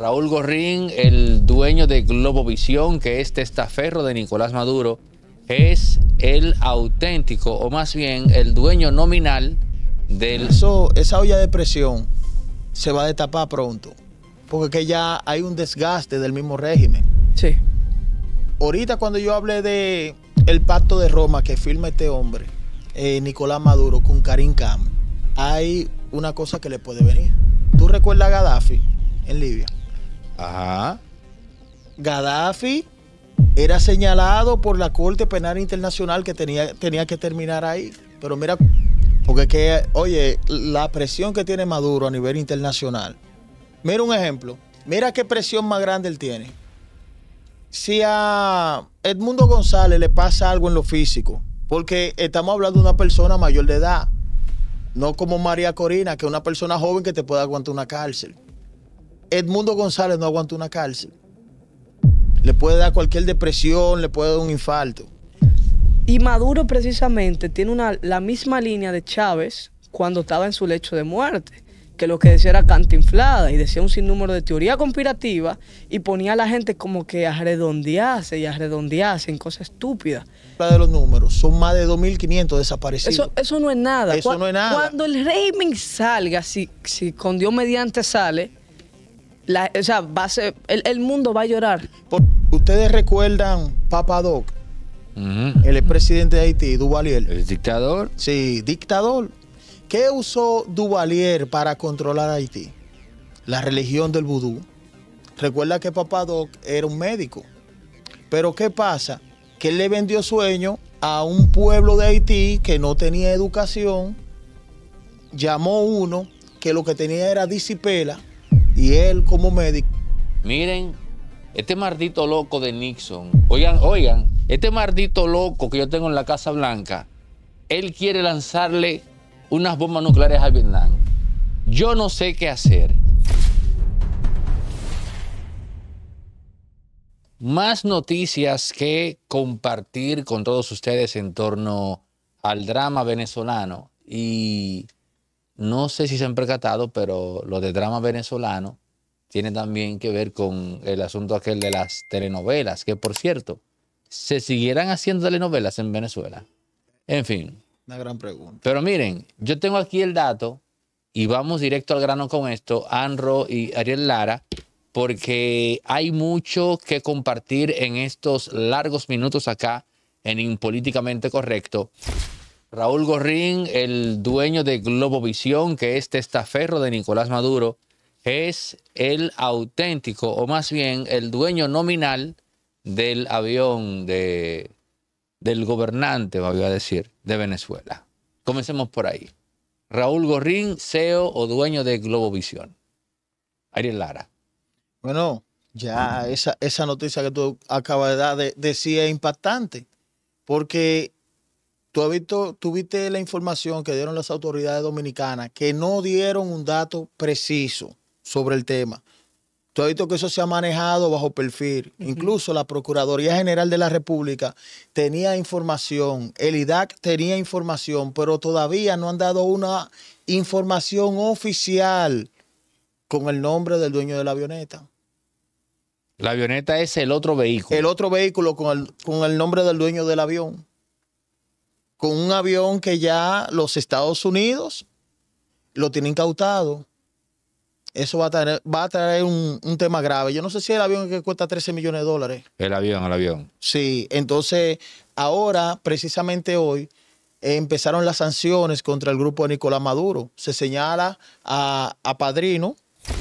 Raúl Gorrín, el dueño de Globovisión, que es testaferro de Nicolás Maduro, es el auténtico, o más bien el dueño nominal del... Eso, esa olla de presión se va a destapar pronto, porque ya hay un desgaste del mismo régimen. Sí. Ahorita cuando yo hablé de el pacto de Roma que firma este hombre, eh, Nicolás Maduro, con Karim Khan, hay una cosa que le puede venir. ¿Tú recuerdas a Gaddafi en Libia? Ajá. Gaddafi era señalado por la Corte Penal Internacional que tenía, tenía que terminar ahí. Pero mira, porque que, oye, la presión que tiene Maduro a nivel internacional. Mira un ejemplo. Mira qué presión más grande él tiene. Si a Edmundo González le pasa algo en lo físico, porque estamos hablando de una persona mayor de edad, no como María Corina, que es una persona joven que te puede aguantar una cárcel. Edmundo González no aguanta una cárcel. Le puede dar cualquier depresión, le puede dar un infarto. Y Maduro precisamente tiene la misma línea de Chávez cuando estaba en su lecho de muerte, que lo que decía era cantinflada y decía un sinnúmero de teoría conspirativa y ponía a la gente como que a redondearse y a redondearse en cosas estúpidas. La de los números, son más de 2.500 desaparecidos. Eso, eso no es nada. Eso no es nada. Cuando el régimen salga, si, si con Dios mediante sale, o sea, el, mundo va a llorar. Ustedes recuerdan Papadoc, el presidente de Haití, Duvalier. ¿El dictador? Sí, dictador. ¿Qué usó Duvalier para controlar Haití? La religión del vudú. Recuerda que Papadoc era un médico. Pero ¿qué pasa? Que él le vendió sueño a un pueblo de Haití que no tenía educación. Llamó uno que lo que tenía era disipela y él como médico. Miren, este maldito loco de Nixon, oigan, oigan, este maldito loco que yo tengo en la Casa Blanca, él quiere lanzarle unas bombas nucleares a Vietnam. Yo no sé qué hacer. Más noticias que compartir con todos ustedes en torno al drama venezolano y no sé si se han percatado, pero lo de drama venezolano tiene también que ver con el asunto aquel de las telenovelas, que por cierto, ¿se siguieran haciendo telenovelas en Venezuela? En fin. Una gran pregunta. Pero miren, yo tengo aquí el dato y vamos directo al grano con esto, Anro y Ariel Lara, porque hay mucho que compartir en estos largos minutos acá en Impolíticamente Correcto. Raúl Gorrín, el dueño de Globovisión, que es testaferro de Nicolás Maduro, es el auténtico, o más bien el dueño nominal del avión de, del gobernante, voy a decir, de Venezuela. Comencemos por ahí. Raúl Gorrín, CEO o dueño de Globovisión. Ariel Lara. Bueno, ya esa, esa noticia que tú acabas de dar decía es impactante, porque Tú has visto, tuviste la información que dieron las autoridades dominicanas que no dieron un dato preciso sobre el tema. Tú has visto que eso se ha manejado bajo perfil. Incluso la Procuraduría General de la República tenía información, el IDAC tenía información, pero todavía no han dado una información oficial con el nombre del dueño de la avioneta. La avioneta es el otro vehículo. El otro vehículo con el nombre del dueño del avión con un avión que ya los Estados Unidos lo tienen incautado. Eso va a traer, un, tema grave. Yo no sé si el avión que cuesta 13 millones de dólares. El avión, el avión. Sí, entonces ahora, precisamente hoy, empezaron las sanciones contra el grupo de Nicolás Maduro. Se señala a Padrino,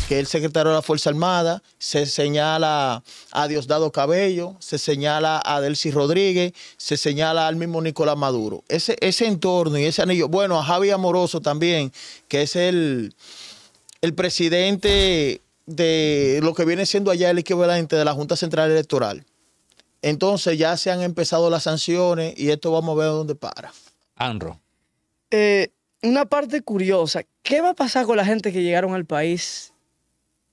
que el secretario de la Fuerza Armada, se señala a Diosdado Cabello, se señala a Delcy Rodríguez, se señala al mismo Nicolás Maduro. Ese, ese entorno y ese anillo, bueno, a Javi Amoroso también, que es el, el presidente de lo que viene siendo allá el equivalente de la Junta Central Electoral. Entonces ya se han empezado las sanciones y esto vamos a ver dónde para. Anro. Eh, una parte curiosa. ¿Qué va a pasar con la gente que llegaron al país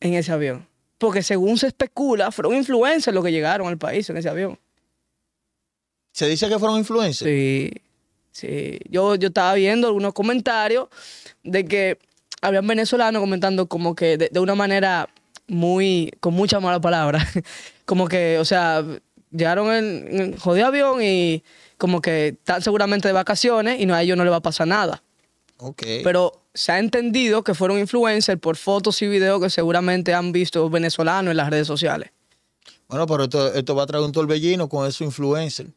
en ese avión? Porque según se especula, fueron influencers los que llegaron al país en ese avión. ¿Se dice que fueron influencers? Sí, sí. Yo, yo estaba viendo algunos comentarios de que habían venezolanos comentando como que de, una manera muy, con muchas malas palabras. como que, o sea, llegaron en, en jodido avión y como que están seguramente de vacaciones y no, a ellos no les va a pasar nada. Pero se ha entendido que fueron influencers por fotos y videos que seguramente han visto venezolanos en las redes sociales. Bueno, pero esto, va a traer un torbellino con esos influencers.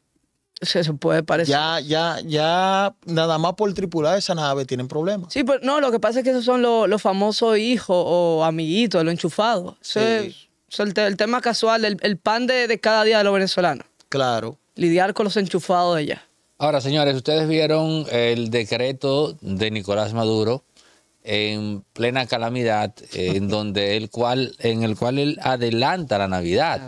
Se, puede parecer. Ya, ya, ya, nada más por tripular esa nave tienen problemas. Sí, pero no, lo que pasa es que esos son los, famosos hijos o amiguitos, los enchufados. sí. el, tema casual, el, pan de, de, cada día de los venezolanos. Claro. Lidiar con los enchufados de allá. Ahora, señores, ustedes vieron el decreto de Nicolás Maduro en plena calamidad, en donde el cual, en el cual él adelanta la Navidad,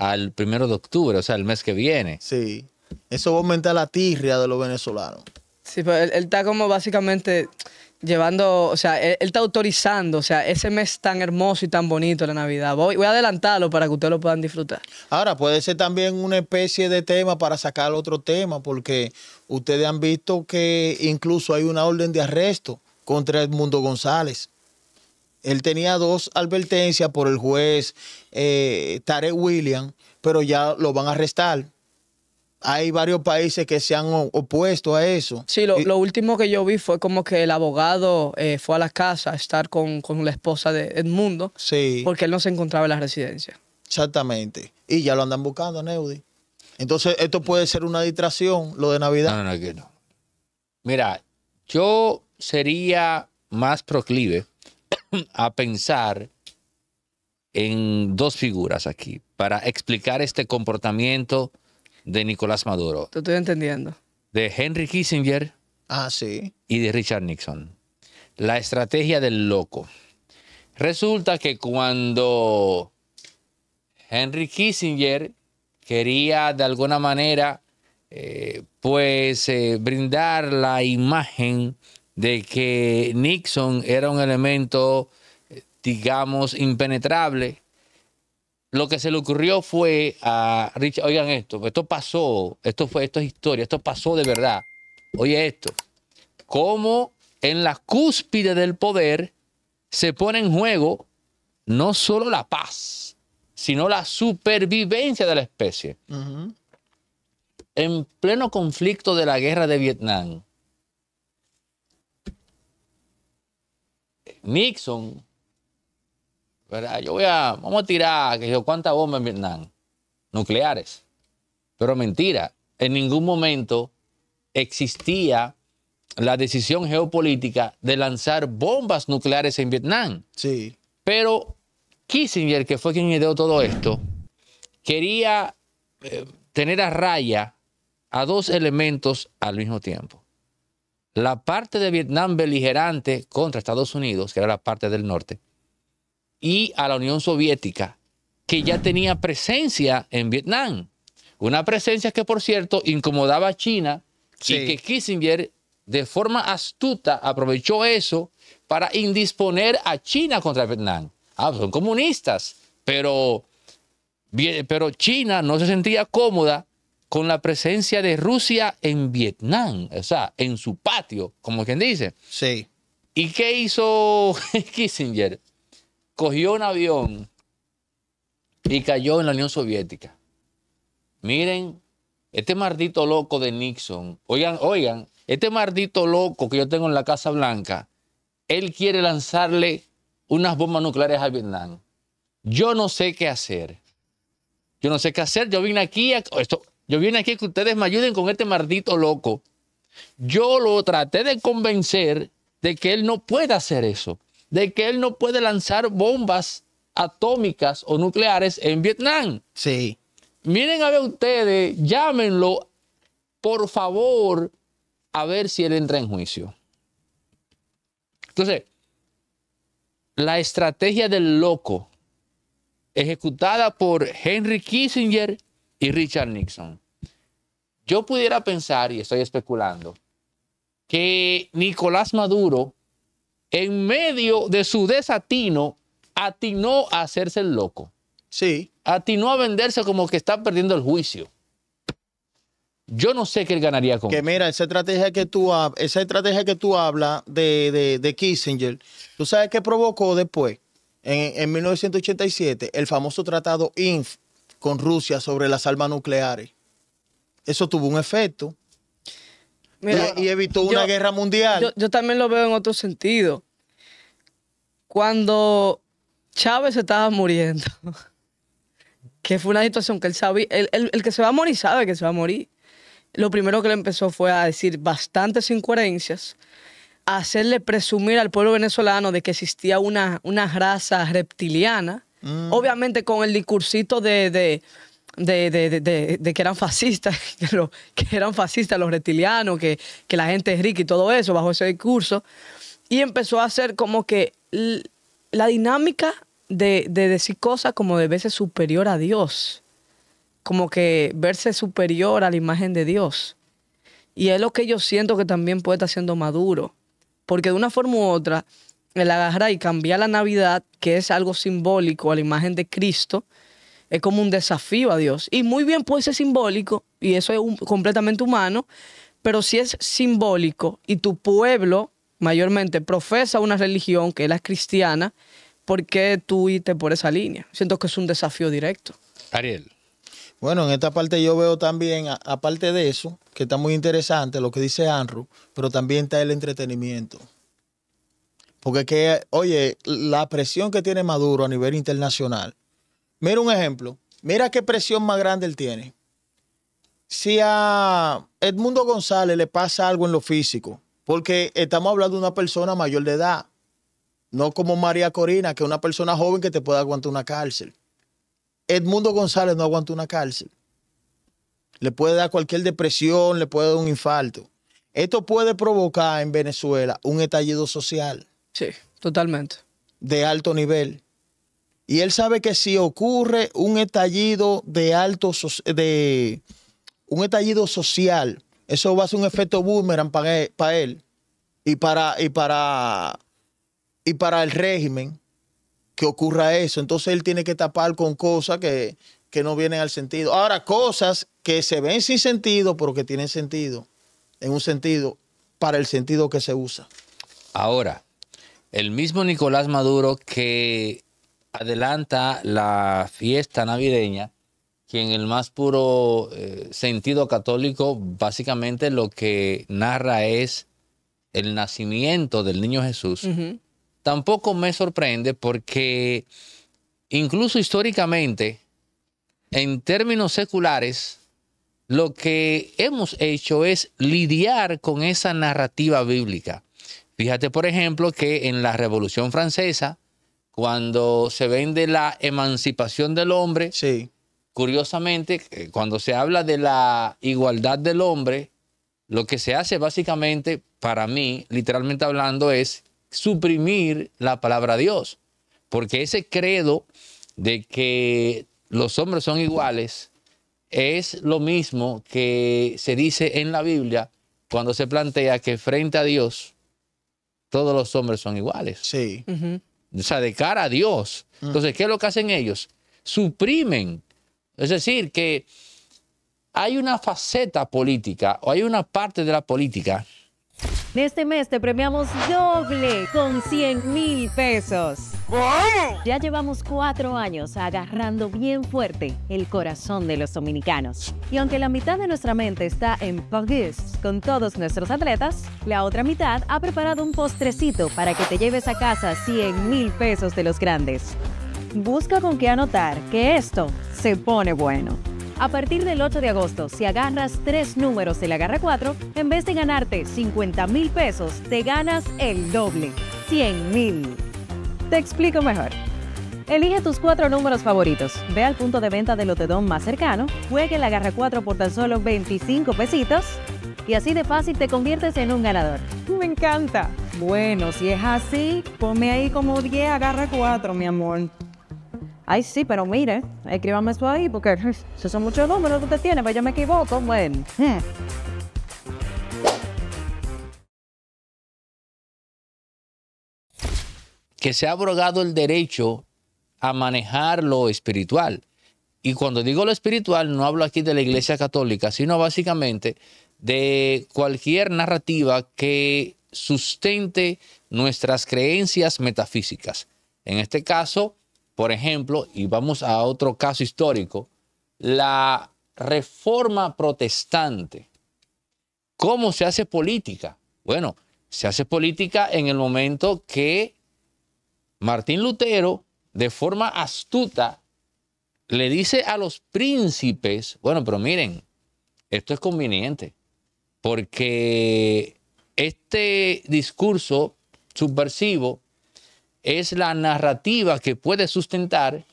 al primero de octubre, o sea, el mes que viene. Sí, eso va a aumentar la tirria de los venezolanos. Sí, pero pues, él está como básicamente llevando, o sea, él, está autorizando, o sea, ese mes tan hermoso y tan bonito, la Navidad. Voy, a adelantarlo para que ustedes lo puedan disfrutar. Ahora, puede ser también una especie de tema para sacar otro tema, porque ustedes han visto que incluso hay una orden de arresto contra Edmundo González. Él tenía dos advertencias por el juez eh, Tare William, pero ya lo van a arrestar hay varios países que se han opuesto a eso. Sí, lo, último que yo vi fue como que el abogado eh, fue a la casa a estar con, con la esposa de Edmundo. Sí. Porque él no se encontraba en la residencia. Exactamente. Y ya lo andan buscando, Neudi. Entonces, esto puede ser una distracción, lo de Navidad. No, no, no, no. Mira, yo sería más proclive a pensar en dos figuras aquí para explicar este comportamiento de Nicolás Maduro. Te estoy entendiendo. De Henry Kissinger. Ah, sí. Y de Richard Nixon. La estrategia del loco. Resulta que cuando Henry Kissinger quería de alguna manera, eh, pues, eh, brindar la imagen de que Nixon era un elemento, eh, digamos, impenetrable, lo que se le ocurrió fue a Richard, oigan esto, esto pasó, esto fue, esto es historia, esto pasó de verdad. Oye esto, cómo en la cúspide del poder se pone en juego no solo la paz, sino la supervivencia de la especie. En pleno conflicto de la guerra de Vietnam, Nixon yo voy a, vamos a tirar, que ¿cuántas bombas en Vietnam? Nucleares. Pero mentira, en ningún momento existía la decisión geopolítica de lanzar bombas nucleares en Vietnam. Sí. Pero Kissinger, que fue quien ideó todo esto, quería eh, tener a raya a dos elementos al mismo tiempo. La parte de Vietnam beligerante contra Estados Unidos, que era la parte del norte, y a la Unión Soviética, que ya tenía presencia en Vietnam. Una presencia que, por cierto, incomodaba a China y que Kissinger, de forma astuta, aprovechó eso para indisponer a China contra Vietnam. Ah, pues son comunistas, pero, pero China no se sentía cómoda con la presencia de Rusia en Vietnam, o sea, en su patio, como quien dice. Sí. ¿Y qué hizo Kissinger? cogió un avión y cayó en la Unión Soviética. Miren, este maldito loco de Nixon, oigan, oigan, este maldito loco que yo tengo en la Casa Blanca, él quiere lanzarle unas bombas nucleares a Vietnam. Yo no sé qué hacer. Yo no sé qué hacer. Yo vine aquí a, esto, yo vine aquí que ustedes me ayuden con este maldito loco. Yo lo traté de convencer de que él no puede hacer eso de que él no puede lanzar bombas atómicas o nucleares en Vietnam. Sí. Miren a ver ustedes, llámenlo, por favor, a ver si él entra en juicio. Entonces, la estrategia del loco, ejecutada por Henry Kissinger y Richard Nixon. Yo pudiera pensar, y estoy especulando, que Nicolás Maduro en medio de su desatino, atinó a hacerse el loco. Sí. Atinó a venderse como que está perdiendo el juicio. Yo no sé qué él ganaría con Que mira, esa estrategia que tú, esa estrategia que tú hablas de, Kissinger, ¿tú sabes qué provocó después? En, en, 1987, el famoso tratado INF con Rusia sobre las armas nucleares. Eso tuvo un efecto y, evitó una guerra mundial. Yo, también lo veo en otro sentido. Cuando Chávez estaba muriendo, que fue una situación que él sabía, el, que se va a morir sabe que se va a morir. Lo primero que le empezó fue a decir bastantes incoherencias, a hacerle presumir al pueblo venezolano de que existía una, raza reptiliana, mm. obviamente con el discursito de, de de, que eran fascistas, que, eran fascistas los reptilianos, que, la gente es rica y todo eso, bajo ese discurso. Y empezó a hacer como que la dinámica de, de decir cosas como de verse superior a Dios, como que verse superior a la imagen de Dios. Y es lo que yo siento que también puede estar siendo Maduro, porque de una forma u otra, el agarrar y cambiar la Navidad, que es algo simbólico a la imagen de Cristo, es como un desafío a Dios. Y muy bien puede ser simbólico, y eso es completamente humano, pero si es simbólico y tu pueblo mayormente profesa una religión que es la cristiana, ¿por qué tú irte por esa línea? Siento que es un desafío directo. Ariel. Bueno, en esta parte yo veo también, aparte de eso, que está muy interesante lo que dice Anru, pero también está el entretenimiento. Porque que, oye, la presión que tiene Maduro a nivel internacional Mira un ejemplo. Mira qué presión más grande él tiene. Si a Edmundo González le pasa algo en lo físico, porque estamos hablando de una persona mayor de edad, no como María Corina, que es una persona joven que te puede aguantar una cárcel. Edmundo González no aguanta una cárcel. Le puede dar cualquier depresión, le puede dar un infarto. Esto puede provocar en Venezuela un estallido social. Sí, totalmente. De alto nivel. Y él sabe que si ocurre un estallido de alto, de un estallido social, eso va a ser un efecto boomerang para él, e, él y para, y para, y para el régimen que ocurra eso. Entonces él tiene que tapar con cosas que, que no vienen al sentido. Ahora, cosas que se ven sin sentido, pero que tienen sentido, en un sentido, para el sentido que se usa. Ahora, el mismo Nicolás Maduro que adelanta la fiesta navideña, que en el más puro eh, sentido católico, básicamente lo que narra es el nacimiento del niño Jesús, tampoco me sorprende porque incluso históricamente, en términos seculares, lo que hemos hecho es lidiar con esa narrativa bíblica. Fíjate, por ejemplo, que en la Revolución Francesa, cuando se vende la emancipación del hombre, curiosamente, eh, cuando se habla de la igualdad del hombre, lo que se hace básicamente, para mí, literalmente hablando, es suprimir la palabra Dios. Porque ese credo de que los hombres son iguales es lo mismo que se dice en la Biblia cuando se plantea que frente a Dios todos los hombres son iguales. Sí o de cara a Dios. Ah. Entonces, ¿qué es lo que hacen ellos? Suprimen. Es decir, que hay una faceta política o hay una parte de la política. En este mes te premiamos doble con 100 mil pesos. Ya llevamos cuatro años agarrando bien fuerte el corazón de los dominicanos. Y aunque la mitad de nuestra mente está en París con todos nuestros atletas, la otra mitad ha preparado un postrecito para que te lleves a casa 100 mil pesos de los grandes. Busca con qué anotar que esto se pone bueno. A partir del 8 de agosto, si agarras tres números de la garra 4, en vez de ganarte 50 mil pesos, te ganas el doble, 100 mil. Te explico mejor. Elige tus cuatro números favoritos, ve al punto de venta del lotedón más cercano, juegue la agarra 4 por tan solo 25 pesitos y así de fácil te conviertes en un ganador. Me encanta. Bueno, si es así, ponme ahí como 10 agarra 4, mi amor. Ay, sí, pero mire, escríbame eso ahí porque esos son muchos números que usted tiene, pero pues yo me equivoco. Bueno. Hmm. que se ha abrogado el derecho a manejar lo espiritual. Y cuando digo lo espiritual, no hablo aquí de la Iglesia Católica, sino básicamente de cualquier narrativa que sustente nuestras creencias metafísicas. En este caso, por ejemplo, y vamos a otro caso histórico, la reforma protestante. ¿Cómo se hace política? Bueno, se hace política en el momento que Martín Lutero, de forma astuta, le dice a los príncipes, bueno, pero miren, esto es conveniente, porque este discurso subversivo es la narrativa que puede sustentar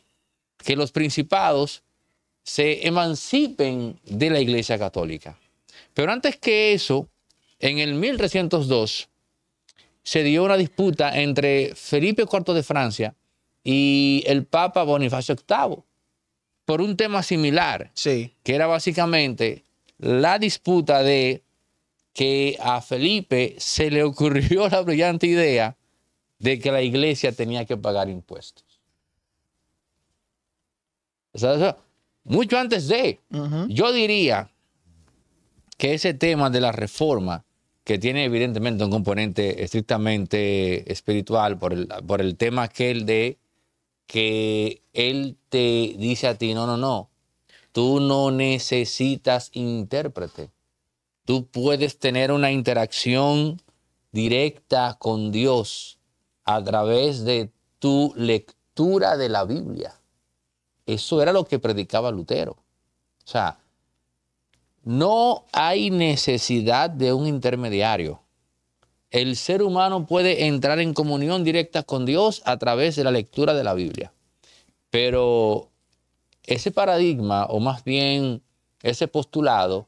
que los principados se emancipen de la Iglesia Católica. Pero antes que eso, en el 1302, se dio una disputa entre Felipe IV de Francia y el Papa Bonifacio VIII por un tema similar, sí. que era básicamente la disputa de que a Felipe se le ocurrió la brillante idea de que la iglesia tenía que pagar impuestos. mucho antes de, yo diría que ese tema de la reforma que tiene evidentemente un componente estrictamente espiritual por el, por el tema aquel de que él te dice a ti, no, no, no, tú no necesitas intérprete, tú puedes tener una interacción directa con Dios a través de tu lectura de la Biblia. Eso era lo que predicaba Lutero. O sea, no hay necesidad de un intermediario. El ser humano puede entrar en comunión directa con Dios a través de la lectura de la Biblia. Pero ese paradigma, o más bien ese postulado,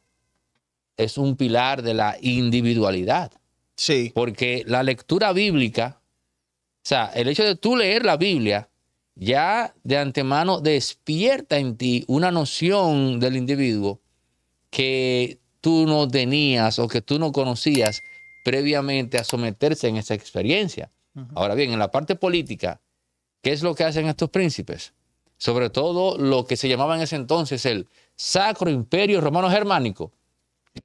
es un pilar de la individualidad. Sí. Porque la lectura bíblica, o sea, el hecho de tú leer la Biblia, ya de antemano despierta en ti una noción del individuo que tú no tenías o que tú no conocías previamente a someterse en esa experiencia. Ahora bien, en la parte política, ¿qué es lo que hacen estos príncipes? Sobre todo lo que se llamaba en ese entonces el Sacro Imperio Romano Germánico.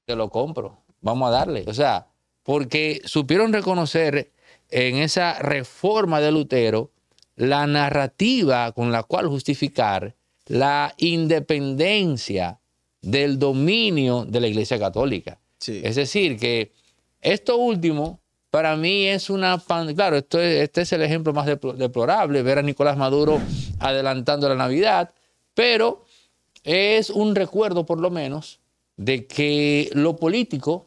Te lo compro, vamos a darle. O sea, porque supieron reconocer en esa reforma de Lutero la narrativa con la cual justificar la independencia del dominio de la Iglesia Católica. Es decir, que esto último para mí es una... Claro, esto este es el ejemplo más deplorable, ver a Nicolás Maduro adelantando la Navidad, pero es un recuerdo por lo menos de que lo político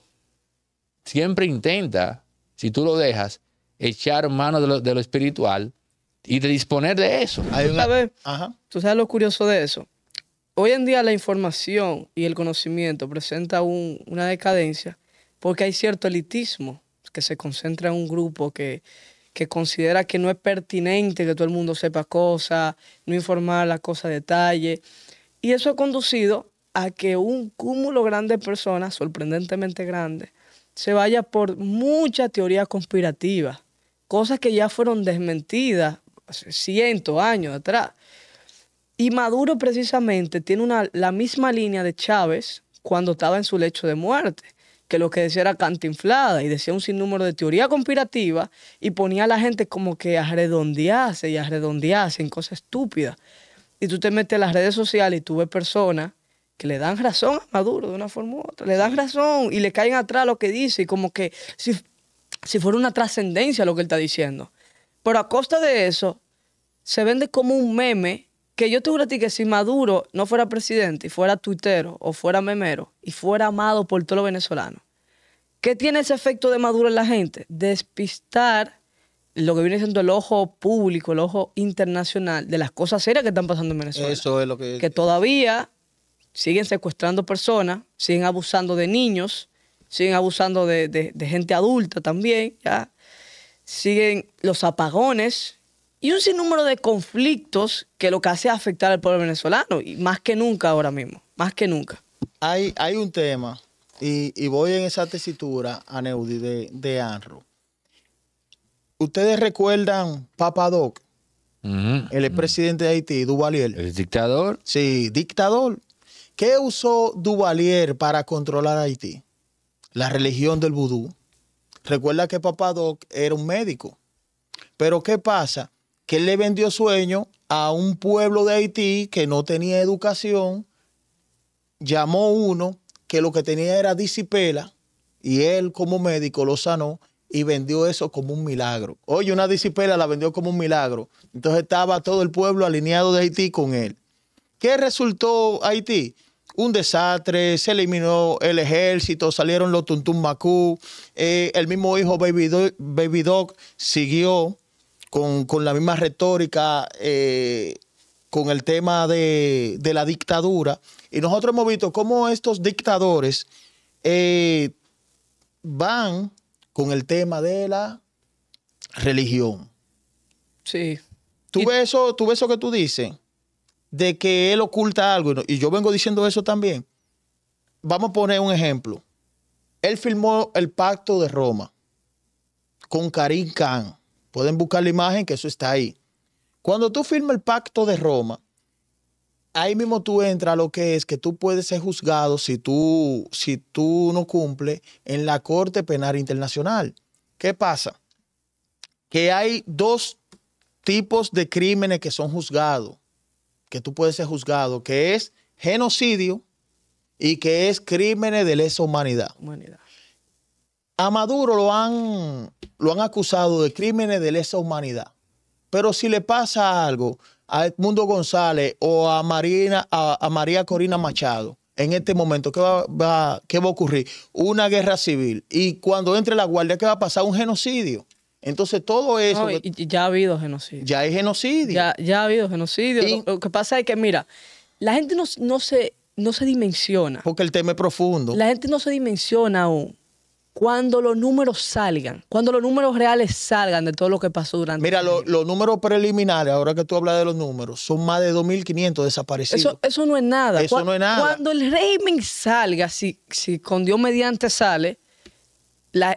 siempre intenta, si tú lo dejas, echar mano de lo, espiritual y de disponer de eso. ¿Tú sabes lo curioso de eso? hoy en día la información y el conocimiento presenta una decadencia porque hay cierto elitismo que se concentra en un grupo que, considera que no es pertinente que todo el mundo sepa cosas, no informar las cosas a detalle. Y eso ha conducido a que un cúmulo grande de personas, sorprendentemente grande, se vaya por mucha teoría conspirativa, cosas que ya fueron desmentidas cientos años atrás. Y Maduro precisamente tiene una, la misma línea de Chávez cuando estaba en su lecho de muerte, que lo que decía era cantinflada y decía un sinnúmero de teoría conspirativa y ponía a la gente como que a redondearse y a redondearse en cosas estúpidas. Y tú te metes en las redes sociales y tú ves personas que le dan razón a Maduro de una forma u otra, le dan razón y le caen atrás lo que dice y como que si, si fuera una trascendencia lo que él está diciendo. Pero a costa de eso, se vende como un meme que yo te juro a ti que si Maduro no fuera presidente y fuera tuitero o fuera memero y fuera amado por todos los venezolanos, ¿qué tiene ese efecto de Maduro en la gente? Despistar lo que viene siendo el ojo público, el ojo internacional de las cosas serias que están pasando en Venezuela. Eso es lo que... Que todavía siguen secuestrando personas, siguen abusando de niños, siguen abusando de, de gente adulta también, ¿ya? Siguen los apagones, y un sinnúmero de conflictos que lo que hace es afectar al pueblo venezolano, y más que nunca ahora mismo, más que nunca. Hay, hay un tema, y, voy en esa tesitura, Aneudi, de, Anro. ¿Ustedes recuerdan Papadoc? El presidente de Haití, Duvalier. ¿El dictador? Sí, dictador. ¿Qué usó Duvalier para controlar Haití? La religión del vudú. Recuerda que Papadoc era un médico. Pero ¿qué pasa? que él le vendió sueño a un pueblo de Haití que no tenía educación, llamó uno que lo que tenía era disipela y él como médico lo sanó y vendió eso como un milagro. Oye, una disipela la vendió como un milagro. Entonces estaba todo el pueblo alineado de Haití con él. ¿Qué resultó Haití? un desastre, se eliminó el ejército, salieron los Tuntum eh, el mismo hijo Baby Doc Baby Dog siguió con, la misma retórica, eh, con el tema de, la dictadura. Y nosotros hemos visto cómo estos dictadores eh, van con el tema de la religión. Sí. ¿Tú, eso, ¿Tú ves eso que tú dices? De que él oculta algo. Y yo vengo diciendo eso también. Vamos a poner un ejemplo. Él firmó el pacto de Roma con Karim Khan Pueden buscar la imagen que eso está ahí. Cuando tú firmas el pacto de Roma, ahí mismo tú entras a lo que es que tú puedes ser juzgado si tú, si tú no cumples en la Corte Penal Internacional. ¿Qué pasa? Que hay dos tipos de crímenes que son juzgados, que tú puedes ser juzgado, que es genocidio y que es crímenes de lesa humanidad. A Maduro lo han lo han acusado de crímenes de lesa humanidad. Pero si le pasa algo a Edmundo González o a, Marina, a, María Corina Machado, en este momento, ¿qué va, a ocurrir? Una guerra civil. Y cuando entre la guardia, ¿qué va a pasar? Un genocidio. Entonces todo eso... ya ha habido genocidio. Ya hay genocidio. Ya, ha habido genocidio. lo, que pasa es que, mira, la gente no, se, no se dimensiona. Porque el tema es profundo. La gente no se dimensiona aún cuando los números salgan, cuando los números reales salgan de todo lo que pasó durante. Mira, los números preliminares, ahora que tú hablas de los números, son más de 2.500 desaparecidos. Eso, eso, no es nada. Eso cuando, no es nada. Cuando el régimen salga, si, si con Dios mediante sale,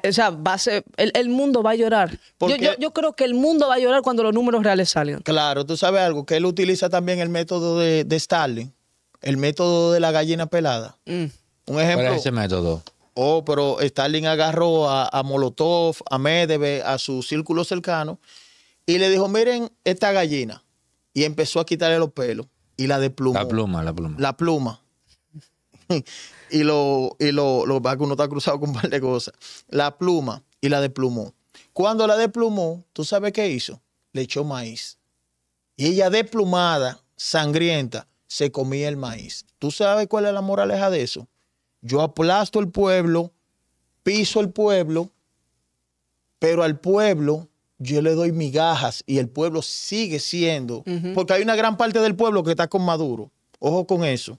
o sea, va a ser, el, mundo va a llorar. Yo, yo, creo que el mundo va a llorar cuando los números reales salgan. Claro, tú sabes algo, que él utiliza también el método de, Stalin, el método de la gallina pelada. Mm. Un ejemplo. ¿Cuál es ese método? Oh, pero Stalin agarró a, Molotov, a Medvedev, a su círculo cercano y le dijo, miren esta gallina. Y empezó a quitarle los pelos y la desplumó. La pluma, la pluma. La pluma. y lo, y lo, lo que uno está cruzado con un par de cosas. La pluma y la desplumó. Cuando la desplumó, ¿tú sabes qué hizo? Le echó maíz. Y ella desplumada, sangrienta, se comía el maíz. ¿Tú sabes cuál es la moraleja de eso? Yo aplasto el pueblo, piso el pueblo, pero al pueblo yo le doy migajas y el pueblo sigue siendo, porque hay una gran parte del pueblo que está con Maduro. Ojo con eso.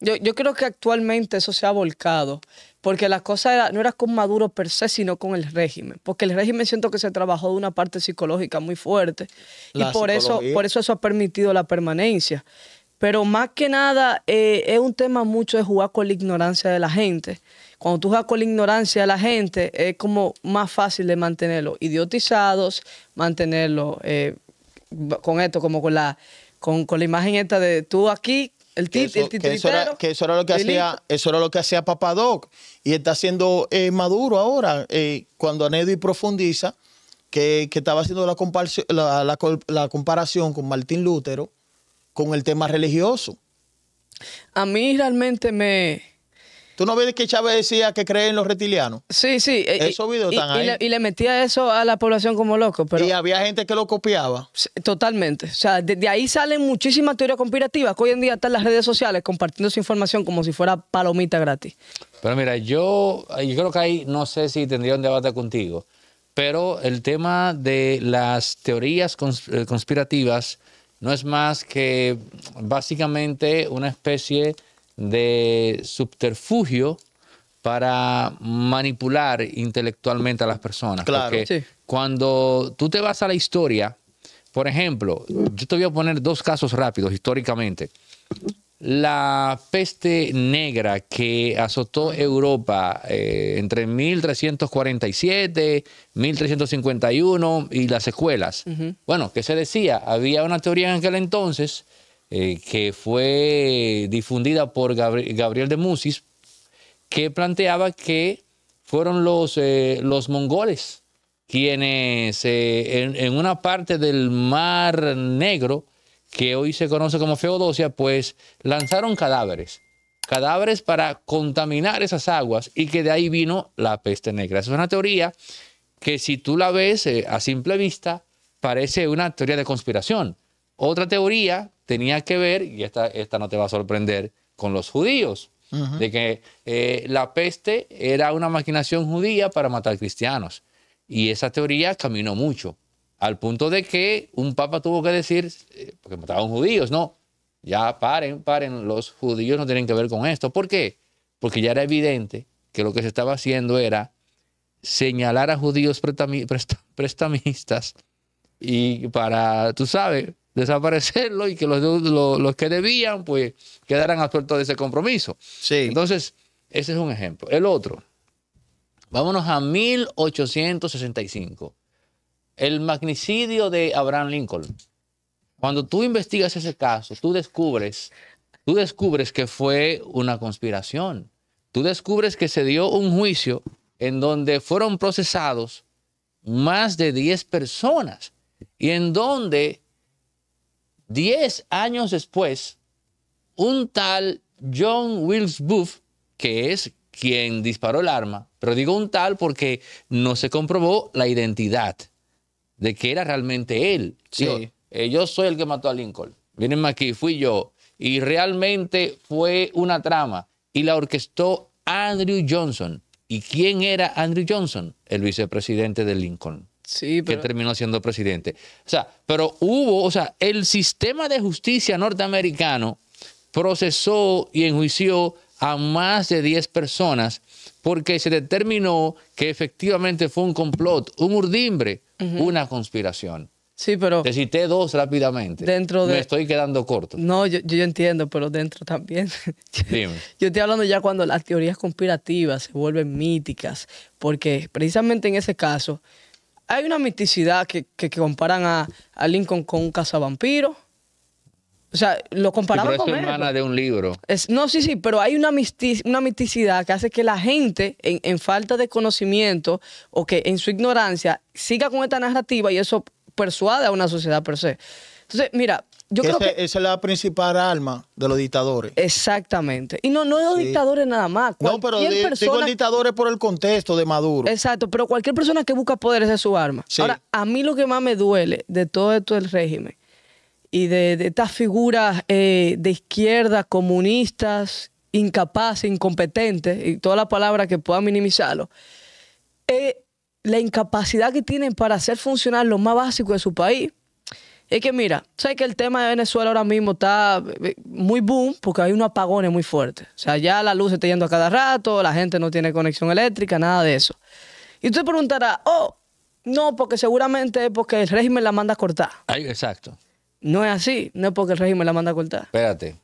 Yo, creo que actualmente eso se ha volcado, porque la cosa no era con Maduro per se, sino con el régimen, porque el régimen siento que se trabajó de una parte psicológica muy fuerte y por eso, por eso eso ha permitido la permanencia. Pero más que nada, eh, es un tema mucho de jugar con la ignorancia de la gente. Cuando tú juegas con la ignorancia de la gente, es como más fácil de mantenerlos idiotizados, mantenerlos eh, con esto, como con la, con, la imagen esta de tú aquí el que que, eso era, eso, era, lo que hacía, eso era lo que hacía Papadoc. Y está siendo eh, Maduro ahora, cuando y profundiza, que, estaba haciendo la, la comparación con Martín Lutero, con el tema religioso. A mí realmente me... ¿Tú no ves que Chávez decía que creen los reptilianos? Sí, sí. Eh, Esos videos y, están y, le, metía eso a la población como loco. Pero... Y había gente que lo copiaba. Totalmente. O sea, de, ahí salen muchísimas teorías conspirativas que hoy en día están en las redes sociales compartiendo su información como si fuera palomita gratis. Pero mira, eh, yo, creo que ahí no sé si tendría un debate contigo, pero el tema de las teorías eh, conspirativas no es más que básicamente una especie de subterfugio para manipular intelectualmente a las personas. Claro, cuando tú te vas a la historia, por ejemplo, yo te voy a poner dos casos rápidos históricamente la peste negra que azotó Europa eh, entre 1347, 1351 y las escuelas Bueno, ¿qué se decía? Había una teoría en aquel entonces eh, que fue difundida por Gabriel de Musis que planteaba que fueron los, eh, los mongoles quienes en, una parte del Mar Negro que hoy se conoce como Feodosia, pues lanzaron cadáveres, cadáveres para contaminar esas aguas y que de ahí vino la peste negra. Es una teoría que si tú la ves eh, a simple vista, parece una teoría de conspiración. Otra teoría tenía que ver, y esta, esta no te va a sorprender, con los judíos, de que eh, la peste era una maquinación judía para matar cristianos. Y esa teoría caminó mucho. Al punto de que un papa tuvo que decir, eh, porque mataban judíos, no, ya paren, paren, los judíos no tienen que ver con esto. ¿Por qué? Porque ya era evidente que lo que se estaba haciendo era señalar a judíos prestamistas y para, tú sabes, desaparecerlo y que los, que debían, pues quedaran absueltos de ese compromiso. Sí. Entonces, ese es un ejemplo. El otro, vámonos a 1865 el magnicidio de Abraham Lincoln. Cuando tú investigas ese caso, tú descubres, tú descubres que fue una conspiración. Tú descubres que se dio un juicio en donde fueron procesados más de 10 personas y en donde 10 años después, un tal John Wilkes Booth, que es quien disparó el arma, pero digo un tal porque no se comprobó la identidad de que era realmente él. Sí. Eh, yo, soy el que mató a Lincoln. Mírenme aquí, fui yo. Y realmente fue una trama. Y la orquestó Andrew Johnson. ¿Y quién era Andrew Johnson? El vicepresidente de Lincoln. Sí, Que terminó siendo presidente. O sea, pero hubo, o sea, el sistema de justicia norteamericano procesó y enjuició a más de 10 personas porque se determinó que efectivamente fue un complot, un urdimbre una conspiración. Sí, pero... Te cité dos rápidamente. Dentro de... Me estoy quedando corto. No, yo, entiendo, pero dentro también. Dime. yo estoy hablando ya cuando las teorías conspirativas se vuelven míticas, porque precisamente en ese caso hay una misticidad que, comparan a, a, Lincoln con un cazavampiro o sea, lo comparamos. pero con es hermana de un libro. Es, no, sí, sí, pero hay una, misticidad que hace que la gente, en, en, falta de conocimiento o que en su ignorancia, siga con esta narrativa y eso persuade a una sociedad per se. Entonces, mira, yo creo que... Esa es la principal arma de los dictadores. Exactamente. Y no, no de los dictadores nada más. no, pero digo dictadores por el contexto de Maduro. Exacto, pero cualquier persona que busca poder esa es su arma. Ahora, a mí lo que más me duele de todo esto del régimen y de, estas figuras eh, de izquierda, comunistas, incapaces, incompetentes, y toda las palabras que puedan minimizarlo, eh, la incapacidad que tienen para hacer funcionar lo más básico de su país. Es que mira, sé que el tema de Venezuela ahora mismo está eh, muy boom porque hay unos apagones muy fuertes. O sea, ya la luz se está yendo a cada rato, la gente no tiene conexión eléctrica, nada de eso. Y usted preguntará, oh, no, porque seguramente es porque el régimen la manda a cortar. exacto no es así, no es porque el régimen la manda a cortar. Espérate,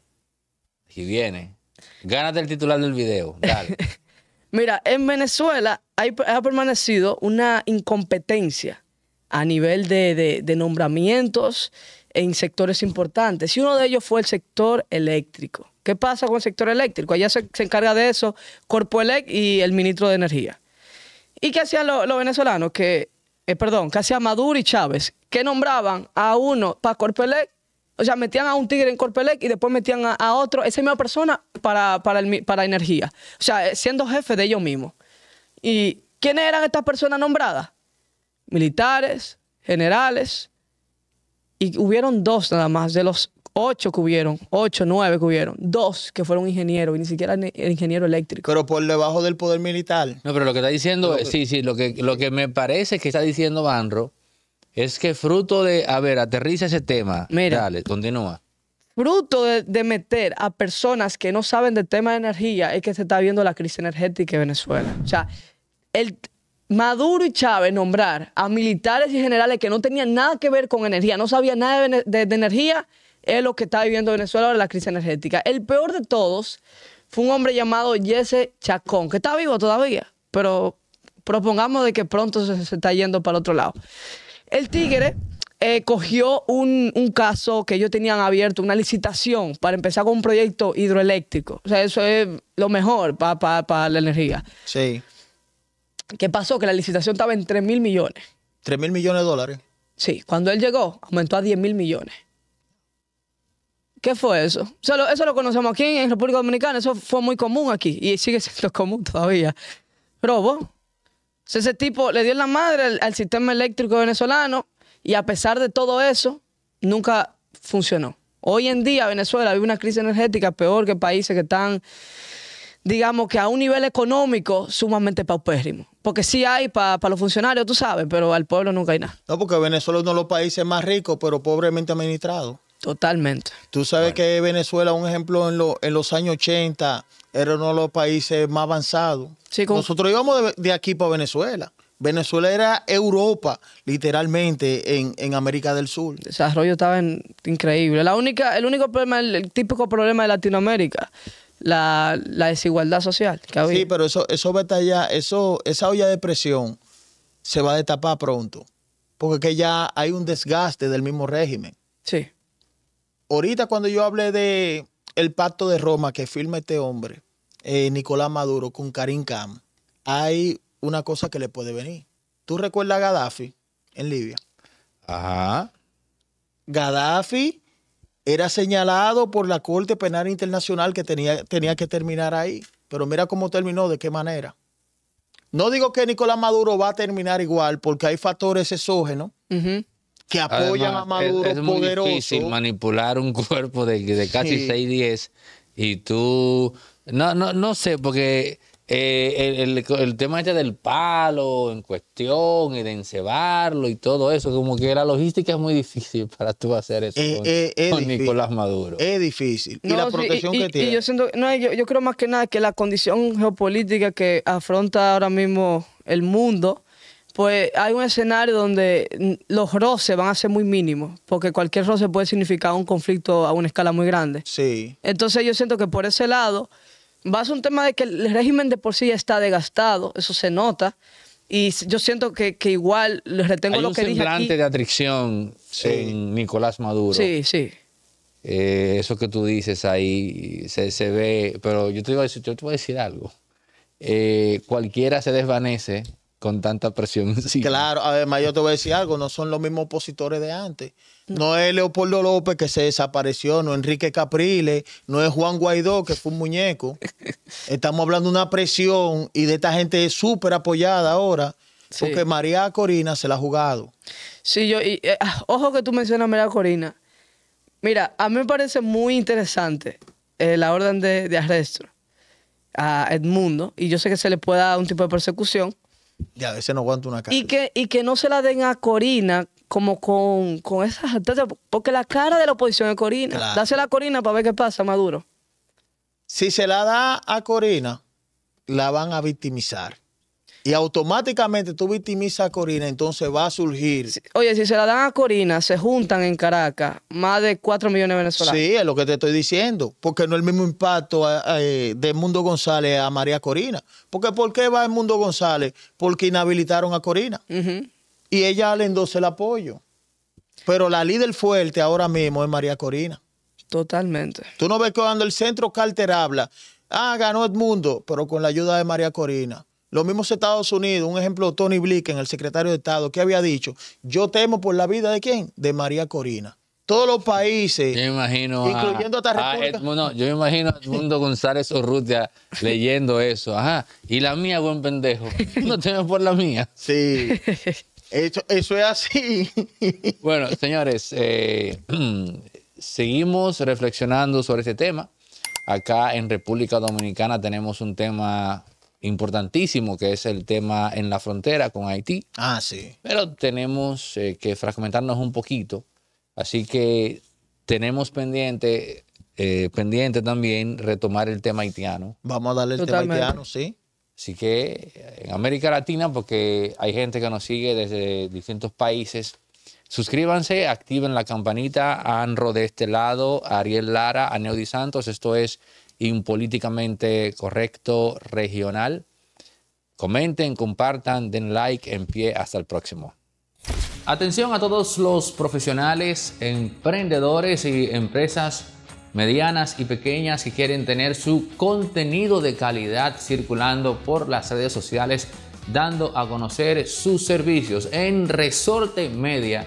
si viene. Gánate el titular del video, dale. Mira, en Venezuela ha permanecido una incompetencia a nivel de, nombramientos en sectores importantes. Y uno de ellos fue el sector eléctrico. ¿Qué pasa con el sector eléctrico? Allá se, encarga de eso Corpoelec y el ministro de Energía. ¿Y qué hacían los, los venezolanos? Que eh, perdón, casi a Maduro y Chávez, que nombraban a uno para Corpelec, o sea, metían a un tigre en Corpelec y después metían a, otro, esa misma persona, para, para, para energía. O sea, eh, siendo jefe de ellos mismos. ¿Y quiénes eran estas personas nombradas? Militares, generales, y hubieron dos nada más de los ocho que hubieron, ocho, nueve que hubieron, dos que fueron ingenieros y ni siquiera el ingeniero eléctrico. Pero por debajo del poder militar. No, pero lo que está diciendo, sí, sí, lo que, lo que me parece que está diciendo Banro es que fruto de, a ver, aterriza ese tema. Mira. Dale, continúa. Fruto de, meter a personas que no saben del tema de energía es que se está viendo la crisis energética en Venezuela. O sea, el, Maduro y Chávez nombrar a militares y generales que no tenían nada que ver con energía, no sabían nada de energía es lo que está viviendo Venezuela ahora, la crisis energética. El peor de todos fue un hombre llamado Jesse Chacón, que está vivo todavía, pero propongamos de que pronto se, está yendo para el otro lado. El tigre eh, cogió un, caso que ellos tenían abierto, una licitación para empezar con un proyecto hidroeléctrico. O sea, eso es lo mejor para la energía. Sí. ¿Qué pasó? Que la licitación estaba en 3 mil millones. ¿3 mil millones de dólares? Sí, cuando él llegó, aumentó a 10 mil millones. ¿Qué fue eso? Solo, eso lo conocemos aquí en República Dominicana, eso fue muy común aquí y sigue siendo común todavía. Robo. Ese tipo le dio la madre al, sistema eléctrico venezolano y a pesar de todo eso, nunca funcionó. Hoy en día Venezuela vive una crisis energética peor que países que están, digamos que a un nivel económico sumamente paupérrimo. Porque sí hay para los funcionarios, tú sabes, pero al pueblo nunca hay nada. No, porque Venezuela es uno de los países más ricos, pero pobremente administrado. Totalmente. Tú sabes que Venezuela, un ejemplo, en, los años 80 era uno de los países más avanzados. Sí, Nosotros íbamos de, aquí para Venezuela. Venezuela era Europa, literalmente, en, América del Sur. El desarrollo estaba increíble. La única, el único problema, el, típico problema de Latinoamérica, la, desigualdad social Sí, pero eso, eso va ya, eso, esa olla de presión se va a destapar pronto. Porque que ya hay un desgaste del mismo régimen. Sí ahorita cuando yo hablé de el pacto de Roma que firma este hombre, eh, Nicolás Maduro, con Karim Khan, hay una cosa que le puede venir. ¿Tú recuerdas a Gaddafi en Libia? Ajá. Gaddafi era señalado por la Corte Penal Internacional que tenía, tenía que terminar ahí. Pero mira cómo terminó, de qué manera. No digo que Nicolás Maduro va a terminar igual, porque hay factores exógenos que apoya a Maduro es, muy difícil manipular un cuerpo de, casi 6 6'10 y tú... No, no, no sé, porque... Eh, el, el, tema este del palo en cuestión y de encebarlo y todo eso, como que la logística es muy difícil para tú hacer eso eh, con, eh, Nicolás Maduro. Es difícil. y la protección que tiene. yo, yo, creo más que nada que la condición geopolítica que afronta ahora mismo el mundo pues hay un escenario donde los roces van a ser muy mínimos, porque cualquier roce puede significar un conflicto a una escala muy grande. Sí. Entonces yo siento que por ese lado va a ser un tema de que el régimen de por sí ya está desgastado, eso se nota, y yo siento que, igual les retengo lo que dije un semblante de atricción en Nicolás Maduro. Sí, sí. Eh, eso que tú dices ahí se, ve, pero yo te, voy a decir, yo te decir algo. Eh, cualquiera se desvanece con tanta presión sí Claro, además yo te voy a decir algo, no son los mismos opositores de antes. No. es Leopoldo López que se desapareció, no es Enrique Capriles, no es Juan Guaidó que fue un muñeco. Estamos hablando de una presión y de esta gente súper apoyada ahora. Porque María Corina se la ha jugado. Sí, yo, y, eh, ah, ojo que tú mencionas a María Corina. Mira, a mí me parece muy interesante eh, la orden de, de arresto a Edmundo, y yo sé que se le puede dar un tipo de persecución, ya, a veces no aguanto una cara. Y que, no se la den a Corina como con, con esas porque la cara de la oposición es Corina. Dásela a Corina para ver qué pasa, Maduro. Si se la da a Corina, la van a victimizar y automáticamente tú victimizas a Corina, entonces va a surgir. Oye, si se la dan a Corina, se juntan en Caracas más de 4 millones de venezolanos. Sí, es lo que te estoy diciendo, porque no es el mismo impacto eh, eh, de Mundo González a María Corina. Porque ¿por qué va el Mundo González? Porque inhabilitaron a Corina. Y ella le endose el apoyo. Pero la líder fuerte ahora mismo es María Corina. Totalmente. Tú no ves que cuando el centro Carter habla, ah, ganó Edmundo, pero con la ayuda de María Corina. Los mismos Estados Unidos, un ejemplo, de Tony Blinken, el secretario de Estado, que había dicho, yo temo por la vida de quién? De María Corina. Todos los países, yo imagino incluyendo a, hasta República. yo imagino a Edmundo González Urrutia leyendo eso. Ajá, y la mía, buen pendejo. No temo por la mía. Sí. Eso, es así. bueno, señores, eh, seguimos reflexionando sobre este tema. Acá en República Dominicana tenemos un tema importantísimo que es el tema en la frontera con Haití. Ah, sí. Pero tenemos eh, que fragmentarnos un poquito. Así que tenemos pendiente, eh, pendiente también retomar el tema haitiano. Vamos a darle el tema haitiano, sí. Así que en América Latina, porque hay gente que nos sigue desde distintos países, suscríbanse, activen la campanita. Anro de este lado, Ariel Lara, a Santos. Esto es y un políticamente correcto regional. Comenten, compartan, den like, en pie, hasta el próximo. Atención a todos los profesionales, emprendedores y empresas medianas y pequeñas que quieren tener su contenido de calidad circulando por las redes sociales, dando a conocer sus servicios en Resorte Media